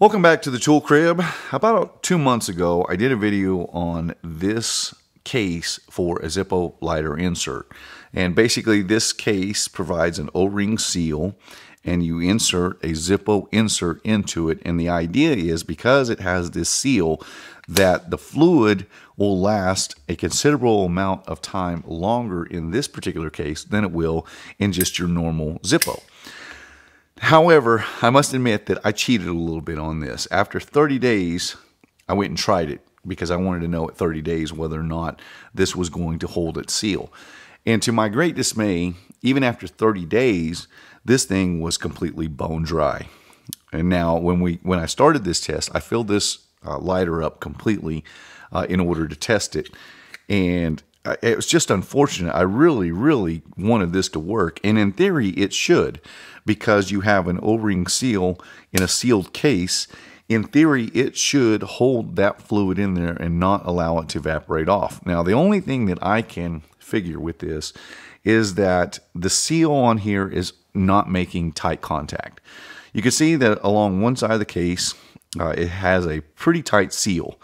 Welcome back to the tool crib. About two months ago, I did a video on this case for a Zippo lighter insert. And basically this case provides an O-ring seal and you insert a Zippo insert into it. And the idea is because it has this seal that the fluid will last a considerable amount of time longer in this particular case than it will in just your normal Zippo. However, I must admit that I cheated a little bit on this. After 30 days, I went and tried it because I wanted to know at 30 days whether or not this was going to hold its seal. And to my great dismay, even after 30 days, this thing was completely bone dry. And now when we when I started this test, I filled this uh, lighter up completely uh, in order to test it. And it was just unfortunate. I really, really wanted this to work. And in theory, it should because you have an O-ring seal in a sealed case. In theory, it should hold that fluid in there and not allow it to evaporate off. Now, the only thing that I can figure with this is that the seal on here is not making tight contact. You can see that along one side of the case, uh, it has a pretty tight seal.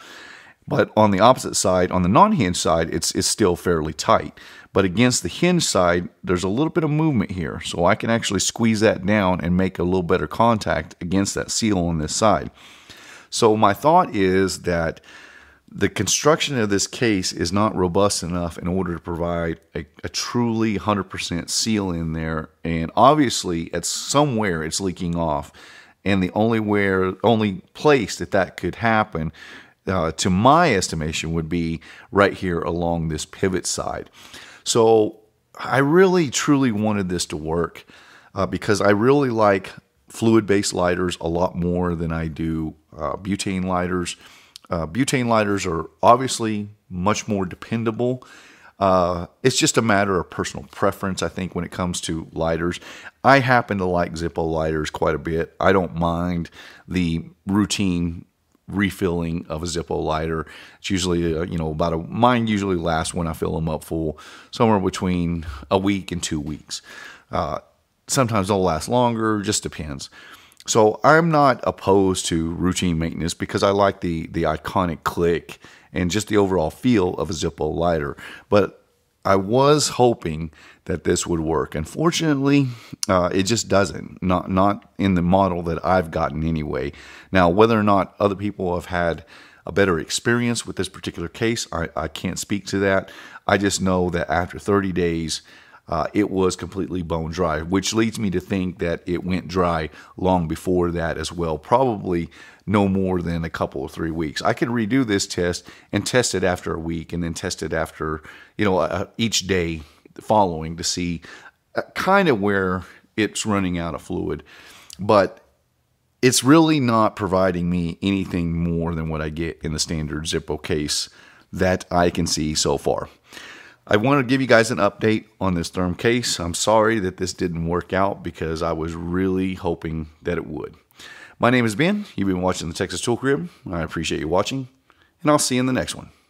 But on the opposite side, on the non-hinge side, it's, it's still fairly tight. But against the hinge side, there's a little bit of movement here. So I can actually squeeze that down and make a little better contact against that seal on this side. So my thought is that the construction of this case is not robust enough in order to provide a, a truly 100% seal in there. And obviously, at somewhere it's leaking off. And the only where, only place that that could happen uh, to my estimation, would be right here along this pivot side. So I really, truly wanted this to work uh, because I really like fluid-based lighters a lot more than I do uh, butane lighters. Uh, butane lighters are obviously much more dependable. Uh, it's just a matter of personal preference, I think, when it comes to lighters. I happen to like Zippo lighters quite a bit. I don't mind the routine refilling of a Zippo lighter. It's usually, uh, you know, about a, mine usually lasts when I fill them up full, somewhere between a week and two weeks. Uh, sometimes they'll last longer, just depends. So I'm not opposed to routine maintenance because I like the the iconic click and just the overall feel of a Zippo lighter. But I was hoping that this would work. Unfortunately, uh, it just doesn't. Not not in the model that I've gotten anyway. Now, whether or not other people have had a better experience with this particular case, I, I can't speak to that. I just know that after 30 days, uh, it was completely bone dry, which leads me to think that it went dry long before that as well, probably no more than a couple or three weeks. I could redo this test and test it after a week and then test it after, you know, uh, each day following to see uh, kind of where it's running out of fluid. But it's really not providing me anything more than what I get in the standard Zippo case that I can see so far. I want to give you guys an update on this therm case. I'm sorry that this didn't work out because I was really hoping that it would. My name is Ben. You've been watching the Texas Tool Crib. I appreciate you watching, and I'll see you in the next one.